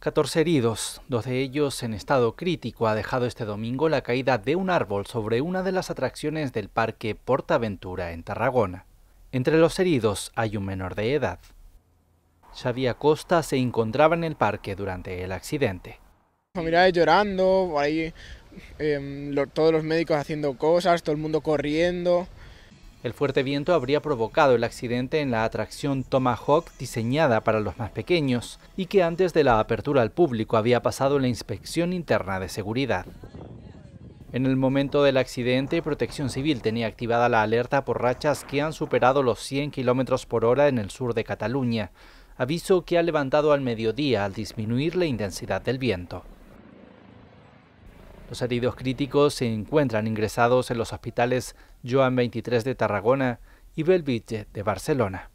14 heridos, dos de ellos en estado crítico, ha dejado este domingo la caída de un árbol sobre una de las atracciones del parque Portaventura en Tarragona. Entre los heridos hay un menor de edad. Xavi Acosta se encontraba en el parque durante el accidente. mira llorando, ahí em, todos los médicos haciendo cosas, todo el mundo corriendo. El fuerte viento habría provocado el accidente en la atracción Tomahawk diseñada para los más pequeños y que antes de la apertura al público había pasado la inspección interna de seguridad. En el momento del accidente, Protección Civil tenía activada la alerta por rachas que han superado los 100 km por hora en el sur de Cataluña, aviso que ha levantado al mediodía al disminuir la intensidad del viento. Los heridos críticos se encuentran ingresados en los hospitales Joan 23 de Tarragona y Belvitge de Barcelona.